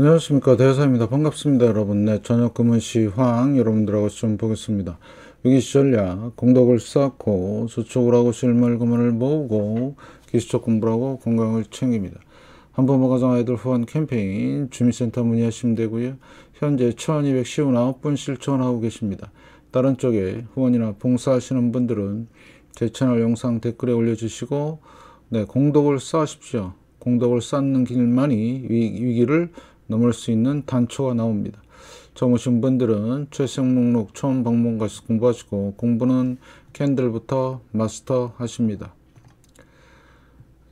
안녕하십니까 대사입니다 반갑습니다 여러분 네 저녁 금은시황 여러분들하고 좀 보겠습니다 위기시 절략 공덕을 쌓고 수축을 하고 실물금을 모으고 기술적 공부를 하고 건강을 챙깁니다 한부모가정 아이들 후원 캠페인 주민센터 문의하시면 되고요 현재 1259분 실천하고 계십니다 다른 쪽에 후원이나 봉사하시는 분들은 제 채널 영상 댓글에 올려주시고 네 공덕을 쌓으십시오 공덕을 쌓는 길만이 위기를 넘을 수 있는 단초가 나옵니다. 처음 오신 분들은 최신 목록 처음 방문 가서 공부하시고 공부는 캔들부터 마스터 하십니다.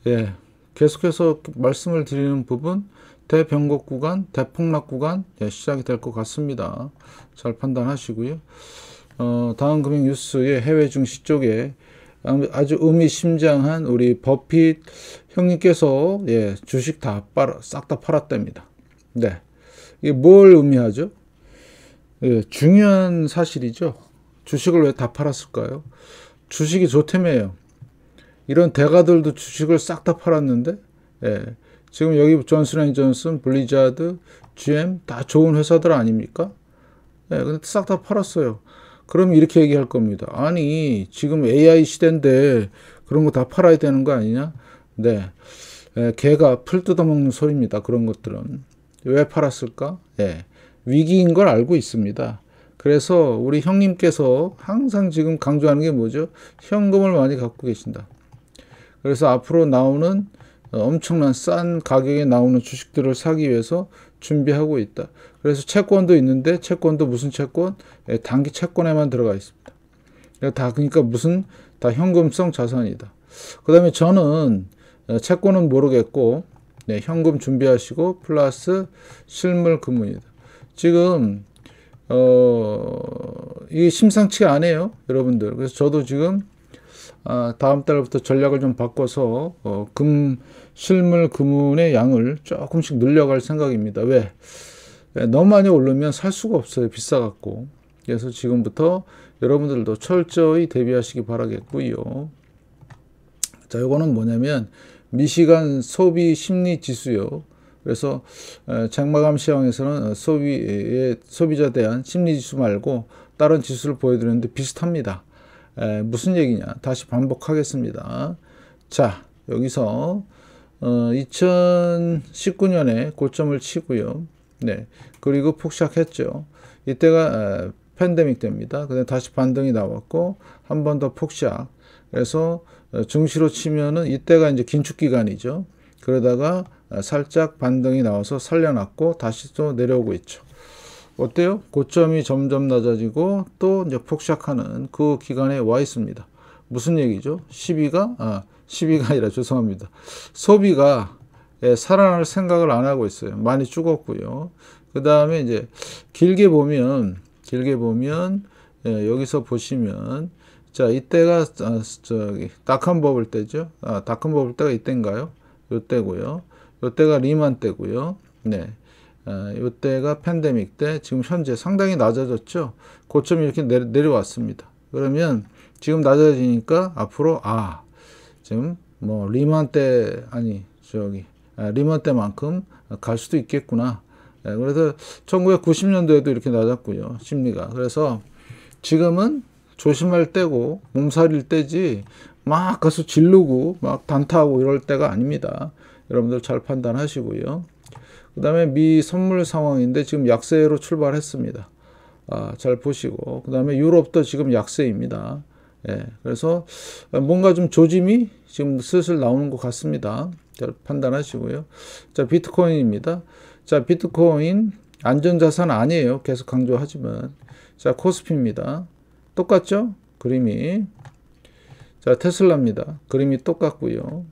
예, 계속해서 말씀을 드리는 부분 대변곡 구간, 대폭락 구간 예, 시작이 될 것 같습니다. 잘 판단하시고요. 어, 다음 금융 뉴스의 해외 증시 쪽에 아주 의미심장한 우리 버핏 형님께서 예, 주식 다 빨아, 싹다 팔았답니다. 네. 이게 뭘 의미하죠? 예, 중요한 사실이죠. 주식을 왜 다 팔았을까요? 주식이 좋템이요 이런 대가들도 주식을 싹 다 팔았는데, 예, 지금 여기 존슨앤존슨, 블리자드, GM 다 좋은 회사들 아닙니까? 예, 근데 싹 다 팔았어요. 그럼 이렇게 얘기할 겁니다. 아니, 지금 AI 시대인데 그런 거 다 팔아야 되는 거 아니냐? 네. 예, 개가 풀 뜯어먹는 소리입니다. 그런 것들은. 왜 팔았을까? 예. 위기인 걸 알고 있습니다. 그래서 우리 형님께서 항상 지금 강조하는 게 뭐죠? 현금을 많이 갖고 계신다. 그래서 앞으로 나오는 엄청난 싼 가격에 나오는 주식들을 사기 위해서 준비하고 있다. 그래서 채권도 있는데 채권도 무슨 채권? 예, 단기 채권에만 들어가 있습니다. 예, 다 그러니까 무슨 다 현금성 자산이다. 그 다음에 저는 어, 채권은 모르겠고 네, 현금 준비하시고 플러스 실물 금문이다. 지금 어, 이심상치 않아요, 여러분들. 그래서 저도 지금 아, 다음 달부터 전략을 좀 바꿔서 어, 금 실물 금운의 양을 조금씩 늘려갈 생각입니다. 왜? 예, 너무 많이 오르면 살 수가 없어요. 비싸갖고. 그래서 지금부터 여러분들도 철저히 대비하시기 바라겠고요. 자, 이거는 뭐냐면 미시간 소비 심리 지수요. 그래서 장마감 시황에서는 소비의 소비자 대한 심리 지수 말고 다른 지수를 보여드렸는데 비슷합니다. 에, 무슨 얘기냐? 다시 반복하겠습니다. 자, 여기서 어, 2019년에 고점을 치고요. 네, 그리고 폭삭했죠. 이때가 에, 팬데믹 때입니다. 근데 다시 반등이 나왔고 한 번 더 폭삭. 그래서 어, 증시로 치면은 이때가 이제 긴축 기간이죠. 그러다가 아, 살짝 반등이 나와서 살려놨고 다시 또 내려오고 있죠. 어때요? 고점이 점점 낮아지고 또 이제 폭삭하는 그 기간에 와 있습니다. 무슨 얘기죠? 12가 아, 12가 아니라 죄송합니다. 소비가 예, 살아날 생각을 안 하고 있어요. 많이 죽었고요. 그 다음에 이제 길게 보면 길게 보면 예, 여기서 보시면 자, 이때가 아, 저기 닷컴 버블 때죠. 아, 닷컴 버블 때가 이때인가요? 요때고요. 요때가 리만 때고요. 네. 아, 때가 팬데믹 때 지금 현재 상당히 낮아졌죠. 고점이 이렇게 내 내려왔습니다. 그러면 지금 낮아지니까 앞으로 아, 지금 뭐 리만 때 아니 저기 아, 리만 때만큼 갈 수도 있겠구나. 네, 그래서 1990년도에도 이렇게 낮았고요. 심리가. 그래서 지금은 조심할 때고 몸살일 때지 막 가서 질르고 막 단타하고 이럴 때가 아닙니다. 여러분들 잘 판단하시고요. 그 다음에 미 선물 상황인데 지금 약세로 출발했습니다. 아, 잘 보시고 그 다음에 유럽도 지금 약세입니다. 예, 그래서 뭔가 좀 조짐이 지금 슬슬 나오는 것 같습니다. 잘 판단하시고요. 자, 비트코인입니다. 자, 비트코인 안전자산 아니에요. 계속 강조하지만. 자, 코스피입니다. 똑같죠? 그림이. 자, 테슬라입니다. 그림이 똑같고요.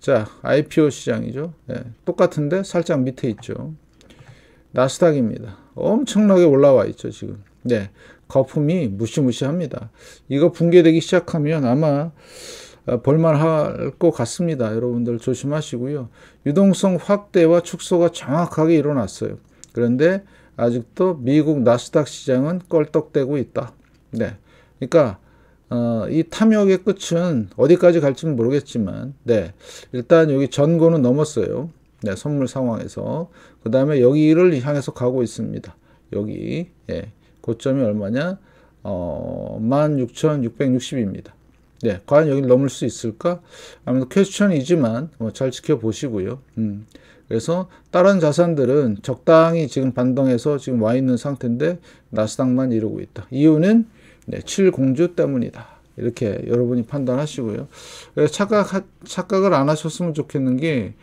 자, IPO 시장이죠. 예, 똑같은데 살짝 밑에 있죠. 나스닥입니다. 엄청나게 올라와 있죠, 지금. 네, 거품이 무시무시합니다. 이거 붕괴되기 시작하면 아마 어, 볼만할 것 같습니다. 여러분들 조심하시고요. 유동성 확대와 축소가 정확하게 일어났어요. 그런데 아직도 미국 나스닥 시장은 껄떡대고 있다. 네. 그러니까 어, 이 탐욕의 끝은 어디까지 갈지는 모르겠지만, 네. 일단 여기 전고는 넘었어요. 네, 선물 상황에서. 그 다음에 여기를 향해서 가고 있습니다. 여기, 예. 고점이 얼마냐? 어, 16,660입니다. 네, 과연 여기 넘을 수 있을까? 아무래도 퀘스천이지만, 뭐잘 지켜보시고요. 음. 그래서 다른 자산들은 적당히 지금 반동해서 지금 와 있는 상태인데 나스닥만 이러고 있다. 이유는 네, 칠공주 때문이다. 이렇게 여러분이 판단하시고요. 착각, 착각을 안 하셨으면 좋겠는 게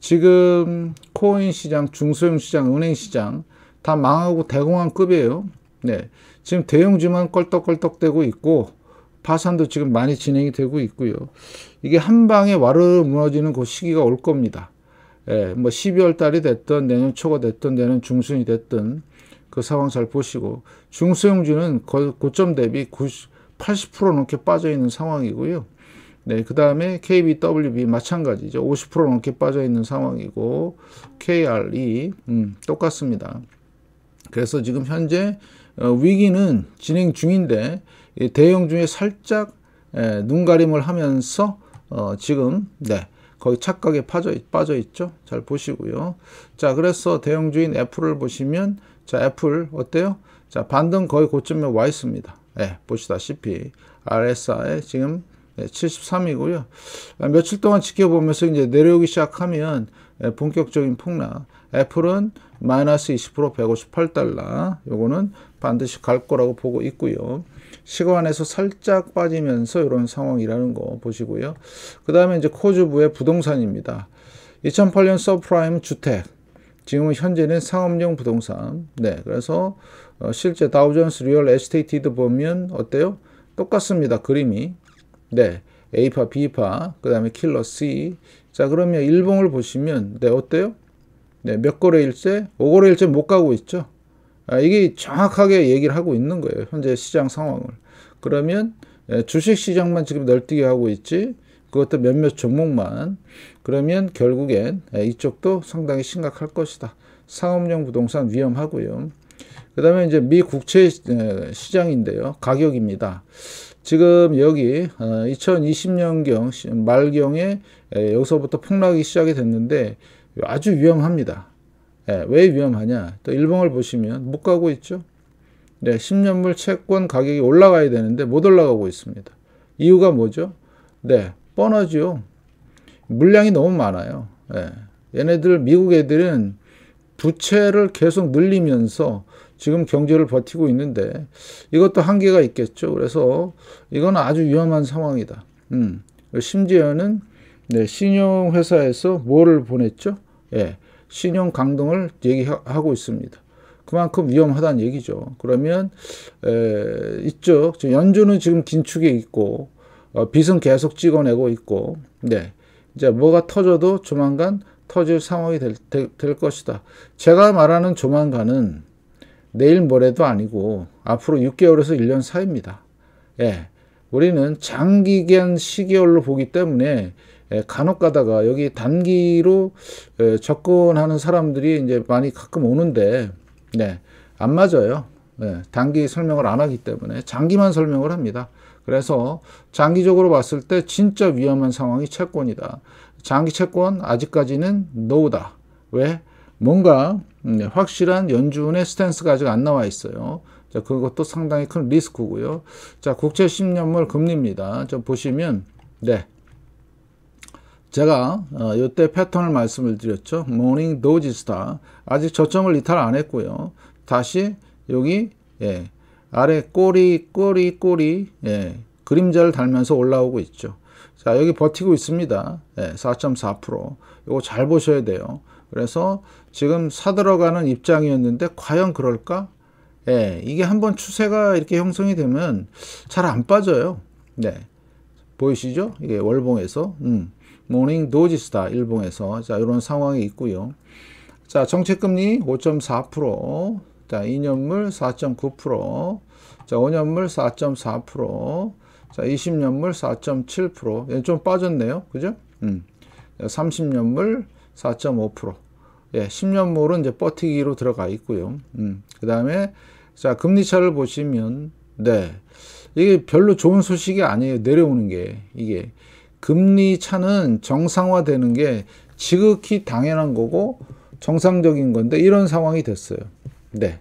지금 코인 시장, 중소형 시장, 은행 시장 다 망하고 대공황 급이에요. 네. 지금 대형주만 껄떡껄떡되고 있고 파산도 지금 많이 진행이 되고 있고요. 이게 한 방에 와르르 무너지는 그 시기가 올 겁니다. 예, 뭐 12월 달이 됐든 내년 초가 됐든 내년 중순이 됐든 그 상황 잘 보시고 중소형주는 고점 대비 90, 80% 넘게 빠져 있는 상황이고요. 네, 그 다음에 KBWB 마찬가지죠. 50% 넘게 빠져 있는 상황이고 KRE 음, 똑같습니다. 그래서 지금 현재 어, 위기는 진행 중인데 대형 중에 살짝 눈가림을 하면서 어, 지금 네. 거의 착각에 빠져, 빠져 있죠. 잘 보시고요. 자, 그래서 대형주인 애플을 보시면 자, 애플 어때요? 자, 반등 거의 고점에 와 있습니다. 예, 보시다시피 RSI 지금 73이고요. 예, 아, 며칠 동안 지켜보면서 이제 내려오기 시작하면 예, 본격적인 폭락. 애플은 마이너스 20% 158달러. 요거는 반드시 갈 거라고 보고 있고요. 시간에서 살짝 빠지면서 이런 상황이라는 거 보시고요. 그 다음에 이제 코주부의 부동산입니다. 2008년 서프라임 주택. 지금은 현재는 상업용 부동산. 네, 그래서 어, 실제 다우존스 리얼 에스테이티드 보면 어때요? 똑같습니다. 그림이. 네, A파, B파, 그 다음에 킬러 C. 자, 그러면 일봉을 보시면, 네, 어때요? 네, 몇 거래일째? 5거래일째 못 가고 있죠? 아, 이게 정확하게 얘기를 하고 있는 거예요. 현재 시장 상황을. 그러면 네, 주식 시장만 지금 널뛰게 하고 있지, 그것도 몇몇 종목만 그러면 결국엔 이쪽도 상당히 심각할 것이다. 상업용 부동산 위험하고요. 그 다음에 이제 미 국채 시장인데요. 가격입니다. 지금 여기 2020년경 어, 말경에 여기서부터 폭락이 시작이 됐는데 아주 위험합니다. 왜 위험하냐? 또 일봉을 보시면 못 가고 있죠. 네, 10년물 채권 가격이 올라가야 되는데 못 올라가고 있습니다. 이유가 뭐죠? 네, 뻔하죠. 물량이 너무 많아요. 예. 얘네들 미국 애들은 부채를 계속 늘리면서 지금 경제를 버티고 있는데 이것도 한계가 있겠죠. 그래서 이건 아주 위험한 상황이다. 음. 심지어는 네, 신용회사에서 뭐를 보냈죠? 예, 신용 강등을 얘기하고 있습니다. 그만큼 위험하다는 얘기죠. 그러면 에, 있죠. 연준은 지금 긴축에 있고 어, 빚은 계속 찍어내고 있고, 네, 이제 뭐가 터져도 조만간 터질 상황이 될, 될, 될 것이다. 제가 말하는 조만간은 내일 모레도 아니고 앞으로 6개월에서 1년 사이입니다. 예. 우리는 장기간 시계열로 보기 때문에 예, 간혹 가다가 여기 단기로 예, 접근하는 사람들이 이제 많이 가끔 오는데 네, 안 맞아요. 네, 단기 설명을 안 하기 때문에 장기만 설명을 합니다. 그래서 장기적으로 봤을 때 진짜 위험한 상황이 채권이다. 장기 채권 아직까지는 노우다. 왜? 뭔가 음, 확실한 연준의 스탠스가 아직 안 나와 있어요. 자, 그것도 상당히 큰 리스크고요. 자, 국채 10년물 금리입니다. 저 보시면 네. 제가 어, 이때 패턴을 말씀을 드렸죠. 모닝 도지스타 아직 저점을 이탈 안 했고요. 다시 여기 예, 아래 꼬리 꼬리 꼬리 예, 그림자를 달면서 올라오고 있죠. 자 여기 버티고 있습니다. 예, 4.4% 이거 잘 보셔야 돼요. 그래서 지금 사들어가는 입장이었는데 과연 그럴까? 예, 이게 한번 추세가 이렇게 형성이 되면 잘 안 빠져요. 네. 보이시죠? 이게 월봉에서 음. 모닝 도지스타 일봉에서 자 이런 상황이 있고요. 자 정책금리 5.4% 자, 2년물 4.9%, 자, 5년물 4.4%, 자, 20년물 4.7%, 좀 빠졌네요. 그죠? 음. 30년물 4.5%. 예, 10년물은 이제 버티기로 들어가 있고요. 음. 그다음에 자, 금리 차를 보시면 네. 이게 별로 좋은 소식이 아니에요. 내려오는 게. 이게 금리 차는 정상화되는 게 지극히 당연한 거고 정상적인 건데 이런 상황이 됐어요. 네.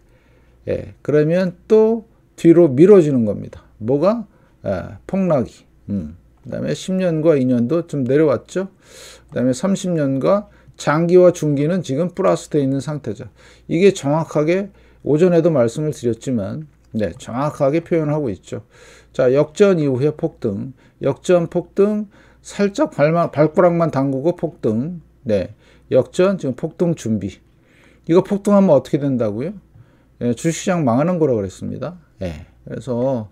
예, 그러면 또 뒤로 밀어주는 겁니다. 뭐가? 예, 폭락이. 음. 그 다음에 10년과 2년도 좀 내려왔죠. 그 다음에 30년과 장기와 중기는 지금 플러스 돼 있는 상태죠. 이게 정확하게 오전에도 말씀을 드렸지만 네, 정확하게 표현하고 있죠. 자, 역전 이후의 폭등, 역전 폭등, 살짝 발 발가락만 담그고 폭등, 네, 역전 지금 폭등 준비, 이거 폭등하면 어떻게 된다고요? 예, 주식시장 망하는 거라고 그랬습니다. 예. 그래서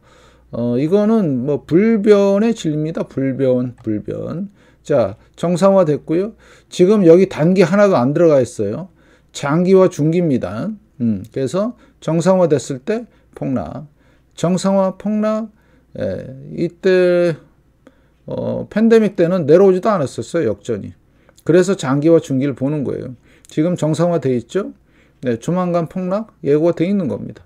어, 이거는 뭐 불변의 진입니다 불변, 불변. 자, 정상화 됐고요. 지금 여기 단기 하나도 안 들어가 있어요. 장기와 중기입니다. 음, 그래서 정상화 됐을 때 폭락. 정상화 폭락 예, 이때 어, 팬데믹 때는 내려오지도 않았었어요, 역전이. 그래서 장기와 중기를 보는 거예요. 지금 정상화돼 있죠? 네, 조만간 폭락 예고가 돼 있는 겁니다.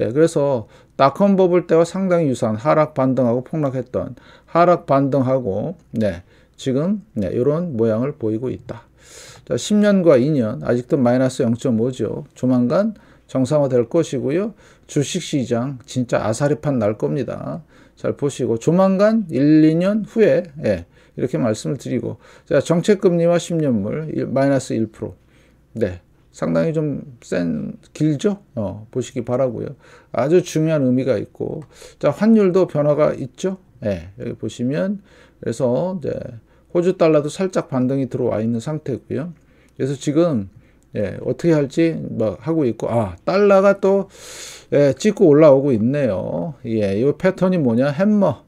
예, 그래서 닷컴 버블 때와 상당히 유사한 하락 반등하고 폭락했던 하락 반등하고 네, 지금 네, 이런 모양을 보이고 있다. 자, 10년과 2년 아직도 마이너스 0.5죠. 조만간 정상화 될 것이고요. 주식시장 진짜 아사리판 날 겁니다. 잘 보시고 조만간 1, 2년 후에 예, 이렇게 말씀을 드리고 자 정책금리와 10년물 마이너스 1% 네. 상당히 좀 센 길죠. 어, 보시기 바라고요. 아주 중요한 의미가 있고 자, 환율도 변화가 있죠. 예. 네, 여기 보시면 그래서 이제 호주 달러도 살짝 반등이 들어와 있는 상태고요. 그래서 지금 예, 어떻게 할지 막 뭐 하고 있고 아, 달러가 또 예, 찍고 올라오고 있네요. 예, 이 패턴이 뭐냐? 햄머.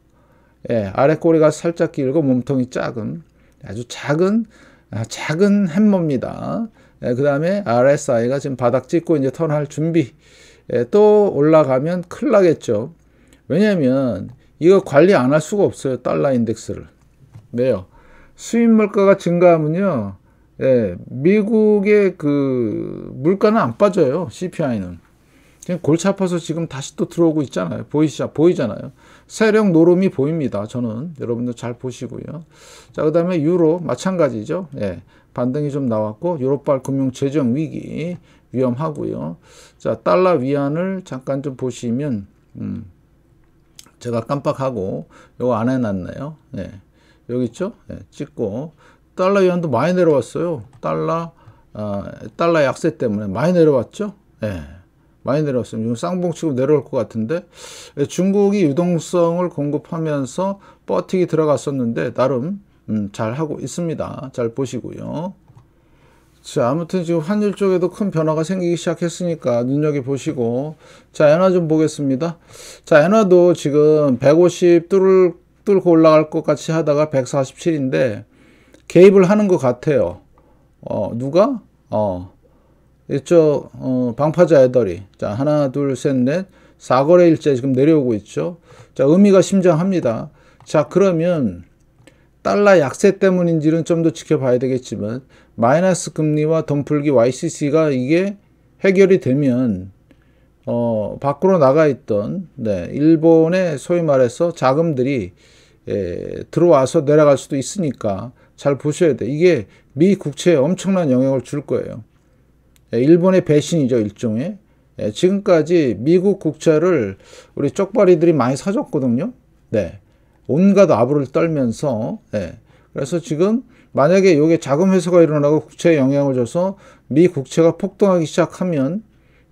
예, 아래 꼬리가 살짝 길고 몸통이 작은 아주 작은 아, 작은 햄머입니다. 예, 그 다음에 RSI가 지금 바닥 찍고 이제 턴할 준비. 에, 예, 또 올라가면 큰일 나겠죠. 왜냐면 이거 관리 안 할 수가 없어요. 달러 인덱스를. 왜요? 수입 물가가 증가하면요. 예, 미국의 그 물가는 안 빠져요. CPI는. 그냥 골치 아파서 지금 다시 또 들어오고 있잖아요. 보이시, 보이잖아요. 세력 노름이 보입니다. 저는 여러분들 잘 보시고요. 자, 그 다음에 유로 마찬가지죠. 예, 반등이 좀 나왔고 유로발 금융 재정 위기 위험하고요. 자, 달러 위안을 잠깐 좀 보시면 음, 제가 깜빡하고 요거 안 해놨네요. 예, 여기 있죠? 예, 찍고 달러 위안도 많이 내려왔어요. 달러 어, 달러 약세 때문에 많이 내려왔죠. 예. 많이 내려왔습니다. 쌍봉치고 내려올 것 같은데 중국이 유동성을 공급하면서 버티기 들어갔었는데 나름 음, 잘 하고 있습니다. 잘 보시고요. 자 아무튼 지금 환율 쪽에도 큰 변화가 생기기 시작했으니까 눈여겨보시고 자 엔화 좀 보겠습니다. 자 엔화도 지금 150 뚫을, 뚫고 올라갈 것 같이 하다가 147인데 개입을 하는 것 같아요. 어 누가? 어 이쪽 어, 방파제 애덜이자 하나 둘 셋 넷사거래일제 지금 내려오고 있죠 자 의미가 심장합니다 자 그러면 달러 약세 때문인지는 좀 더 지켜봐야 되겠지만 마이너스 금리와 덤풀기 YCC가 이게 해결이 되면 어, 밖으로 나가 있던 네, 일본의 소위 말해서 자금들이 에, 예, 들어와서 내려갈 수도 있으니까 잘 보셔야 돼. 이게 미 국채에 엄청난 영향을 줄 거예요. 예, 일본의 배신이죠 일종의 예, 지금까지 미국 국채를 우리 쪽발이들이 많이 사줬거든요. 네. 온갖 아부를 떨면서, 네. 그래서 지금 만약에 요게 자금 회수가 일어나고 국채에 영향을 줘서 미 국채가 폭등하기 시작하면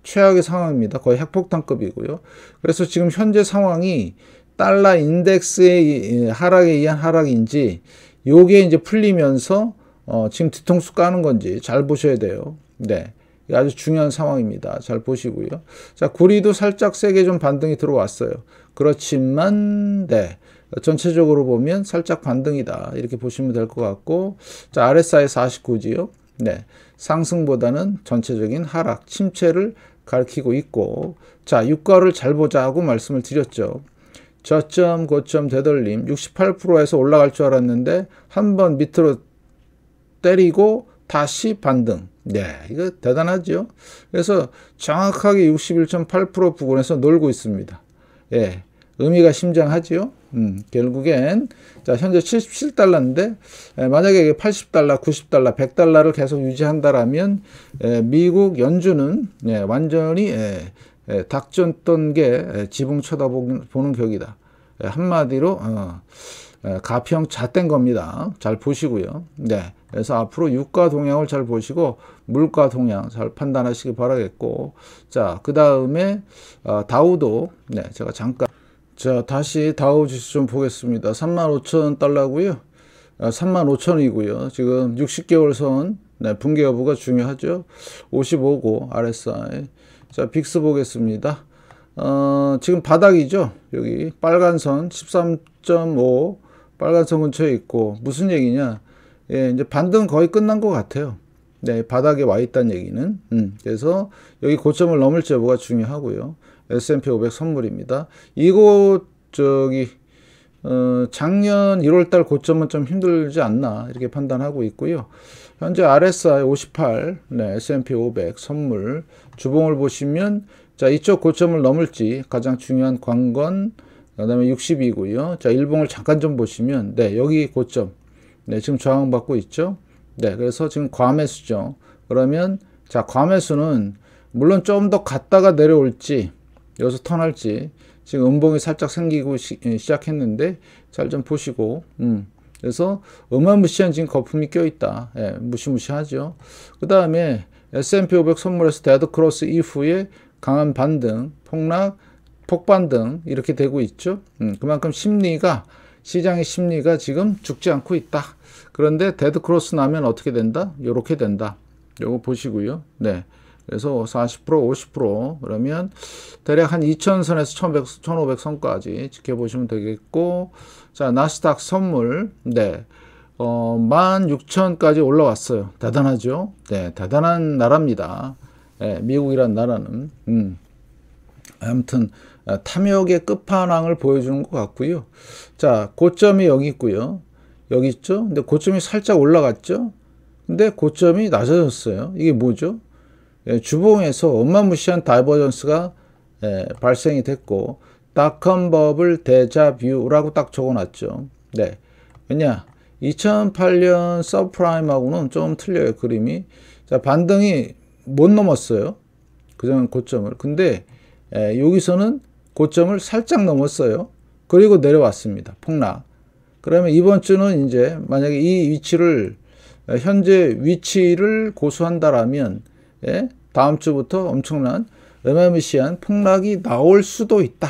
최악의 상황입니다. 거의 핵폭탄급이고요. 그래서 지금 현재 상황이 달러 인덱스의 하락에 의한 하락인지 요게 이제 풀리면서 어, 지금 뒤통수 까는 건지 잘 보셔야 돼요. 네. 예, 아주 중요한 상황입니다. 잘 보시고요. 자, 구리도 살짝 세게 좀 반등이 들어왔어요. 그렇지만, 네. 전체적으로 보면 살짝 반등이다. 이렇게 보시면 될 것 같고, 자, RSI 49지요. 네. 상승보다는 전체적인 하락, 침체를 가리키고 있고, 자, 유가를 잘 보자고 말씀을 드렸죠. 저점, 고점, 되돌림, 68%에서 올라갈 줄 알았는데, 한 번 밑으로 때리고, 다시 반등. 네, 이거 대단하죠. 그래서 정확하게 61.8% 부근에서 놀고 있습니다. 예, 의미가 심장하지요. 음, 결국엔 자 현재 77달러인데 에, 예, 만약에 80달러, 90달러, 100달러를 계속 유지한다라면 에, 예, 미국 연준은 예, 완전히 에, 예, 에, 닥쳤던 게 지붕 쳐다보는 격이다. 에, 한마디로 어, 가평 잣된 겁니다. 잘 보시고요. 네. 그래서 앞으로 유가 동향을 잘 보시고 물가 동향 잘 판단하시기 바라겠고 자, 그 다음에 어, 다우도 네, 제가 잠깐 자, 다시 다우 지수 좀 보겠습니다. 35,000 달러고요. 35,000이고요. 아, 지금 60개월 선 네, 붕괴 여부가 중요하죠. 55고 RSI. 자, 빅스 보겠습니다. 어, 지금 바닥이죠. 여기 빨간 선13.5 빨간선 근처에 있고 무슨 얘기냐? 예, 이제 반등 거의 끝난 것 같아요. 네, 바닥에 와 있다는 얘기는. 음, 그래서 여기 고점을 넘을지 여부가 중요하고요. S&P 500 선물입니다. 이곳 저기 어, 작년 1월 달 고점은 좀 힘들지 않나 이렇게 판단하고 있고요. 현재 RSI 58, 네, S&P 500 선물 주봉을 보시면 자, 이쪽 고점을 넘을지 가장 중요한 관건 그 다음에 6 2고요 자, 일봉을 잠깐 좀 보시면, 네, 여기 고점. 네, 지금 저항받고 있죠. 네, 그래서 지금 과매수죠. 그러면, 자, 과매수는, 물론 좀 더 갔다가 내려올지, 여기서 턴할지, 지금 음봉이 살짝 생기고 시, 예, 작했는데 잘 좀 보시고, 음. 그래서 음마무시한 지금 거품이 껴있다. 예, 무시무시하죠. 그 다음에 S&P 500 선물에서 데드 크로스 이후에 강한 반등, 폭락, 폭반등 이렇게 되고 있죠. 음, 그만큼 심리가 시장의 심리가 지금 죽지 않고 있다. 그런데 데드 크로스 나면 어떻게 된다? 이렇게 된다. 요거 보시고요. 네. 그래서 40% 50% 그러면 대략 한 2000선에서 1100, 1500선까지 지켜보시면 되겠고 자 나스닥 선물 네 어, 16,000까지 올라왔어요. 대단하죠? 네, 대단한 나라입니다. 네, 미국이란 나라는. 음. 아무튼 아, 탐욕의 끝판왕을 보여주는 것 같고요. 자, 고점이 여기 있고요. 여기 있죠? 근데 고점이 살짝 올라갔죠? 근데 고점이 낮아졌어요. 이게 뭐죠? 예, 주봉에서 엄마무시한 다이버전스가 예, 발생이 됐고 닷컴 버블 데자뷰라고 딱 적어놨죠. 네, 왜냐? 2008년 서프라임하고는 좀 틀려요 그림이. 자 반등이 못 넘었어요. 그전 고점을. 근데 예, 여기서는 고점을 살짝 넘었어요. 그리고 내려왔습니다. 폭락. 그러면 이번 주는 이제 만약에 이 위치를 현재 위치를 고수한다라면 예? 다음 주부터 엄청난 어마무시한 폭락이 나올 수도 있다.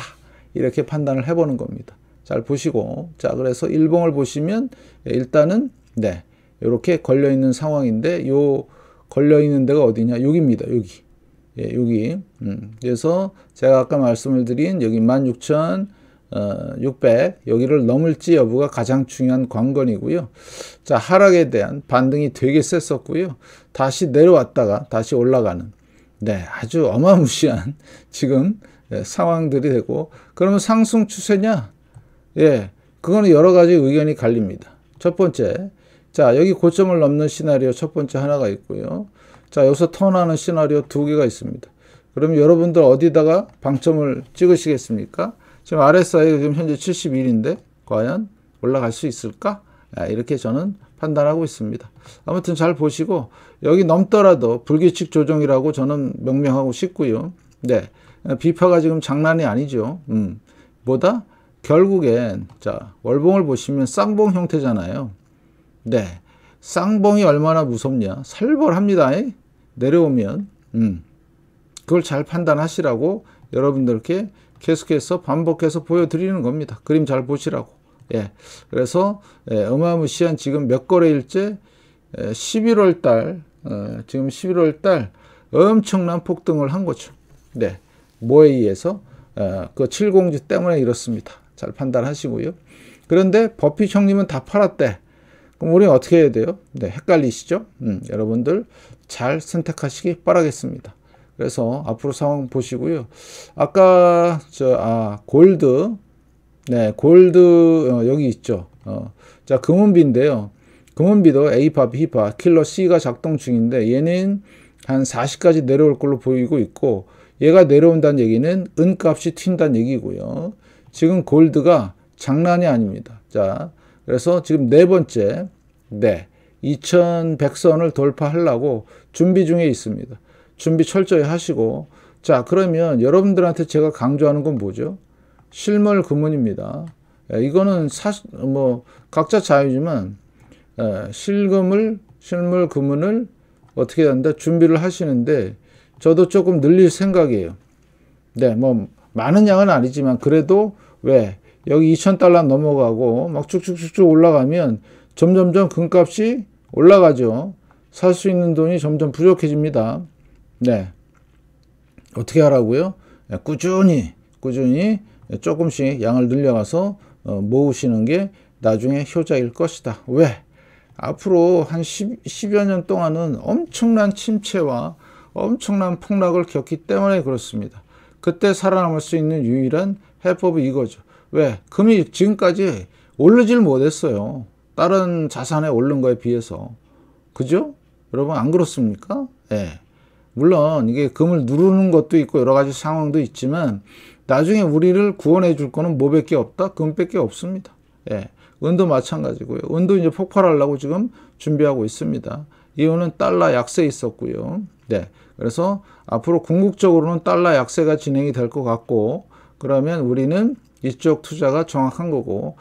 이렇게 판단을 해보는 겁니다. 잘 보시고 자 그래서 일봉을 보시면 일단은 네 이렇게 걸려 있는 상황인데 요 걸려 있는 데가 어디냐 여기입니다 여기 예, 여기. 음, 그래서 제가 아까 말씀을 드린 여기 16,600 어, 여기를 넘을지 여부가 가장 중요한 관건이고요. 자, 하락에 대한 반등이 되게 셌었고요. 다시 내려왔다가 다시 올라가는 네, 아주 어마무시한 지금 예, 상황들이 되고 그러면 상승 추세냐? 예. 그거는 여러 가지 의견이 갈립니다. 첫 번째. 자, 여기 고점을 넘는 시나리오 첫 번째 하나가 있고요. 자, 여기서 턴하는 시나리오 두 개가 있습니다. 그럼 여러분들 어디다가 방점을 찍으시겠습니까? 지금 RSI가 지금 현재 71인데 과연 올라갈 수 있을까? 아, 이렇게 저는 판단하고 있습니다. 아무튼 잘 보시고 여기 넘더라도 불규칙 조정이라고 저는 명명하고 싶고요. 네, 비파가 지금 장난이 아니죠. 음, 뭐다? 결국엔 자 월봉을 보시면 쌍봉 형태잖아요. 네, 쌍봉이 얼마나 무섭냐? 살벌합니다. 내려오면 음, 그걸 잘 판단하시라고 여러분들께 계속해서 반복해서 보여드리는 겁니다. 그림 잘 보시라고. 예. 그래서 예, 어마무시한 지금 몇 거래일째 예, 11월 달 어, 지금 11월 달 엄청난 폭등을 한 거죠. 네. 뭐에 의해서 어, 그 7공주 때문에 이렇습니다. 잘 판단하시고요. 그런데 버핏 형님은 다 팔았대. 그럼 우리는 어떻게 해야 돼요? 네, 헷갈리시죠? 음, 여러분들 잘 선택하시기 바라겠습니다. 그래서 앞으로 상황 보시고요. 아까 저 아 골드 네 골드 어, 여기 있죠. 어, 자 금은비인데요. 금은비도 A파, B파, 킬러 C가 작동 중인데 얘는 한 40까지 내려올 걸로 보이고 있고 얘가 내려온다는 얘기는 은값이 튄다는 얘기고요. 지금 골드가 장난이 아닙니다. 자 그래서 지금 네 번째 네 2100선을 돌파하려고 준비 중에 있습니다. 준비 철저히 하시고 자 그러면 여러분들한테 제가 강조하는 건 뭐죠? 실물 금은입니다. 예, 이거는 사, 뭐 각자 자유지만 예, 실금을 실물 금은을 어떻게 한다 준비를 하시는데 저도 조금 늘릴 생각이에요. 네, 뭐 많은 양은 아니지만 그래도 왜 여기 2,000달러 넘어가고 막 쭉쭉쭉쭉 올라가면 점점점 금값이 올라가죠. 살 수 있는 돈이 점점 부족해집니다. 네. 어떻게 하라고요? 네, 꾸준히, 꾸준히 조금씩 양을 늘려가서 어, 모으시는 게 나중에 효자일 것이다. 왜? 앞으로 한 10, 여년 동안은 엄청난 침체와 엄청난 폭락을 겪기 때문에 그렇습니다. 그때 살아남을 수 있는 유일한 해법이 이거죠. 왜? 금이 지금까지 오르질 못했어요. 다른 자산에 오른 거에 비해서. 그죠? 여러분 안 그렇습니까? 예. 물론 이게 금을 누르는 것도 있고 여러 가지 상황도 있지만 나중에 우리를 구원해 줄 거는 뭐밖에 없다? 금밖에 없습니다. 예. 은도 마찬가지고요. 은도 이제 폭발하려고 지금 준비하고 있습니다. 이유는 달러 약세 있었고요. 네. 그래서 앞으로 궁극적으로는 달러 약세가 진행이 될 것 같고 그러면 우리는 이쪽 투자가 정확한 거고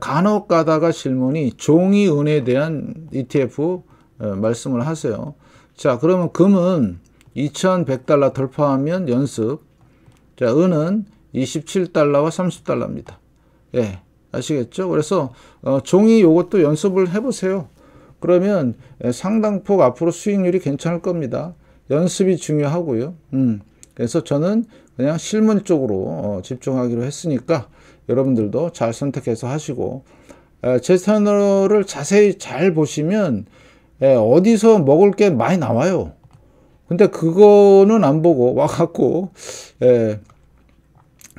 간혹 가다가 질문이 종이 은에 대한 ETF 말씀을 하세요. 자 그러면 금은 2100달러 돌파하면 연습 자 은은 27달러와 30달러입니다. 예 아시겠죠? 그래서 어, 종이 요것도 연습을 해보세요. 그러면 상당폭 앞으로 수익률이 괜찮을 겁니다. 연습이 중요하고요. 음, 그래서 저는 그냥 실문 쪽으로 어, 집중하기로 했으니까 여러분들도 잘 선택해서 하시고 제 채널을 자세히 잘 보시면 어디서 먹을 게 많이 나와요 근데 그거는 안 보고 와갖고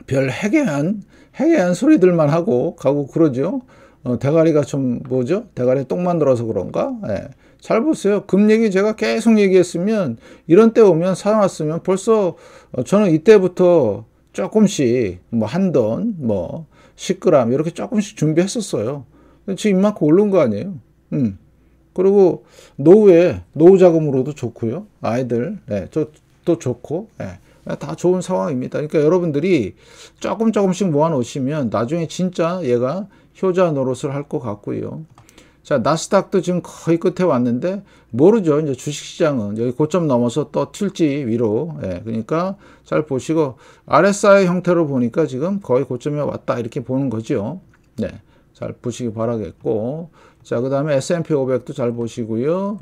별 해괴한 해괴한 소리들만 하고 가고 그러죠 어, 대가리가 좀 뭐죠? 대가리똥 만들어서 그런가? 예. 잘 보세요. 금 얘기 제가 계속 얘기했으면 이런 때 오면 사놨으면 벌써 어, 저는 이때부터 조금씩 뭐 한돈 뭐 10g 이렇게 조금씩 준비했었어요. 지금 이만큼 오른 거 아니에요. 음. 그리고 노후에 노후 자금으로도 좋고요. 아이들 예, 또 좋고 예. 다 좋은 상황입니다. 그러니까 여러분들이 조금 조금씩 모아 놓으시면 나중에 진짜 얘가 효자 노릇을 할 것 같고요. 자, 나스닥도 지금 거의 끝에 왔는데 모르죠. 이제 주식시장은 여기 고점 넘어서 또 튈지 위로. 예, 그러니까 잘 보시고 RSI 형태로 보니까 지금 거의 고점에 왔다 이렇게 보는 거죠. 네, 잘 보시기 바라겠고. 자, 그 다음에 S&P 500도 잘 보시고요.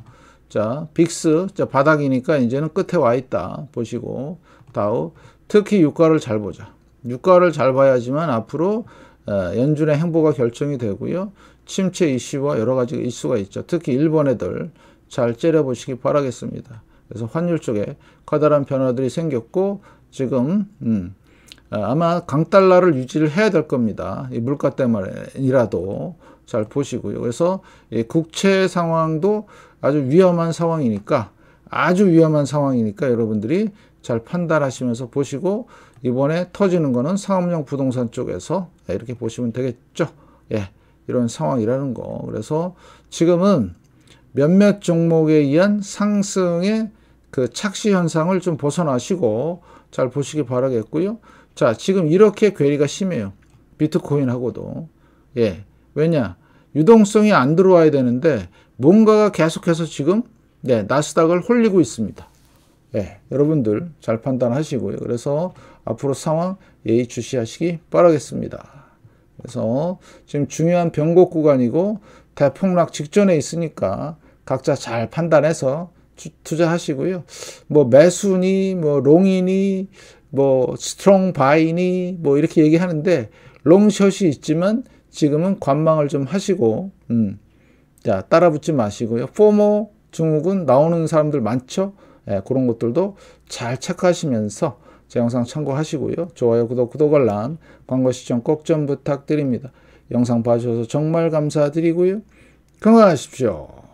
자, 빅스 자, 바닥이니까 이제는 끝에 와 있다 보시고 다우 특히 유가를 잘 보자. 유가를 잘 봐야지만 앞으로 예, 연준의 행보가 결정이 되고요. 침체 이슈와 여러 가지 이슈가 있죠. 특히 일본 애들 잘 째려보시기 바라겠습니다. 그래서 환율 쪽에 커다란 변화들이 생겼고 지금 음, 아, 아마 강달러를 유지를 해야 될 겁니다. 이 물가 때문이라도 잘 보시고요. 그래서 이 국채 상황도 아주 위험한 상황이니까 아주 위험한 상황이니까 여러분들이 잘 판단하시면서 보시고 이번에 터지는 거는 상업용 부동산 쪽에서 네, 이렇게 보시면 되겠죠. 예, 이런 상황이라는 거. 그래서 지금은 몇몇 종목에 의한 상승의 그 착시 현상을 좀 벗어나시고 잘 보시기 바라겠고요. 자, 지금 이렇게 괴리가 심해요. 비트코인하고도. 예. 왜냐? 유동성이 안 들어와야 되는데 뭔가가 계속해서 지금 네, 나스닥을 홀리고 있습니다. 예. 여러분들 잘 판단하시고요. 그래서 앞으로 상황 예의 주시하시기 바라겠습니다. 그래서 지금 중요한 변곡 구간이고 대폭락 직전에 있으니까 각자 잘 판단해서 투자하시고요. 뭐 매수니 뭐 롱이니 뭐 스트롱 바이니 뭐 이렇게 얘기하는데 롱숏이 있지만 지금은 관망을 좀 하시고 음. 자 따라 붙지 마시고요. 포모 중국은 나오는 사람들 많죠. 예, 그런 것들도 잘 체크하시면서 제 영상 참고하시고요. 좋아요, 구독, 구독 알람, 광고 시청 꼭 좀 부탁드립니다. 영상 봐주셔서 정말 감사드리고요. 건강하십시오.